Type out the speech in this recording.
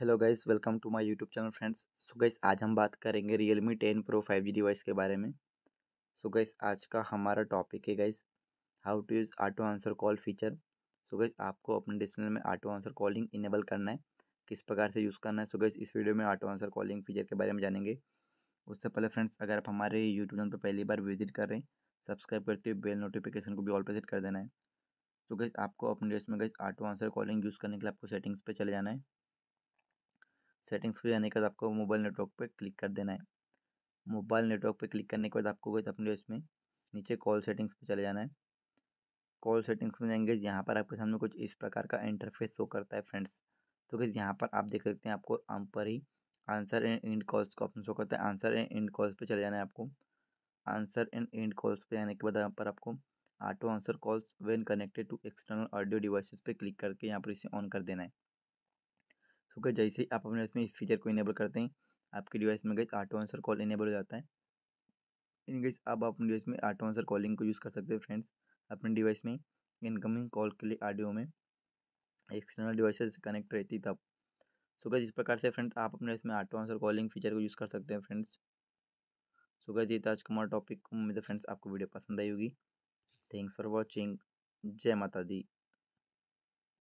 hello guys welcome to my YouTube channel friends so guys आज हम बात करेंगे Realme ten pro five G device के बारे में सो so गाइस आज का हमारा टॉपिक है guys how to use auto answer call feature so guys आपको अपने डिस्प्ले में आटो आंसर कॉलिंग इनेबल करना है किस प्रकार से यूज़ करना है सो so गाइस इस वीडियो में आटो आंसर कॉलिंग फीचर के बारे में जानेंगे उससे पहले फ्रेंड्स अगर आप हमारे यूट्यूब चैनल पर पहली बार विजिट कर रहे हैं सब्सक्राइब करते हुए बेल नोटिफिकेशन को भी ऑल पर सेट कर देना है सो so गाइस आपको अपने डिस्प्ले में guys auto answer calling use करने के लिए आपको सेटिंग्स पर चले जाना है सेटिंग्स पे जाने के बाद आपको मोबाइल नेटवर्क पे क्लिक कर देना है मोबाइल नेटवर्क पे क्लिक करने के बाद आपको तो अपने इसमें नीचे कॉल सेटिंग्स पे चले जाना है कॉल सेटिंग्स में जाएंगे यहाँ पर आपके सामने कुछ इस प्रकार का इंटरफेस शो करता है फ्रेंड्स तो गैस यहाँ पर आप देख सकते हैं आपको आम पर ही आंसर एंड इंड कॉल्स का ऑप्शन शो करता है आंसर एंड इंड कॉल्स पे चले जाना है आपको आंसर एंड इंड कॉल्स पे जाने के बाद यहाँ पर आपको auto answer calls when connected to external audio devices पे क्लिक करके यहाँ पर इसे ऑन कर देना है सो गए जैसे ही आप अपने इसमें इस फीचर को इनेबल करते हैं आपके डिवाइस में गई ऑटो आंसर कॉल इनेबल हो जाता है इन गई अब आप अपने डिवाइस में ऑटो आंसर कॉलिंग को यूज़ कर सकते हो फ्रेंड्स अपने डिवाइस में इनकमिंग कॉल के लिए ऑडियो में एक्सटर्नल डिवाइस से कनेक्ट रहती तब सो गैस इस प्रकार से फ्रेंड्स आप अपने इसमें ऑटो आंसर कॉलिंग फीचर को यूज़ कर सकते हैं फ्रेंड्स सो गैस ये ताज कुमार टॉपिक उम्मीद फ्रेंड्स आपको वीडियो पसंद आई होगी थैंक्स फॉर वॉचिंग जय माता दी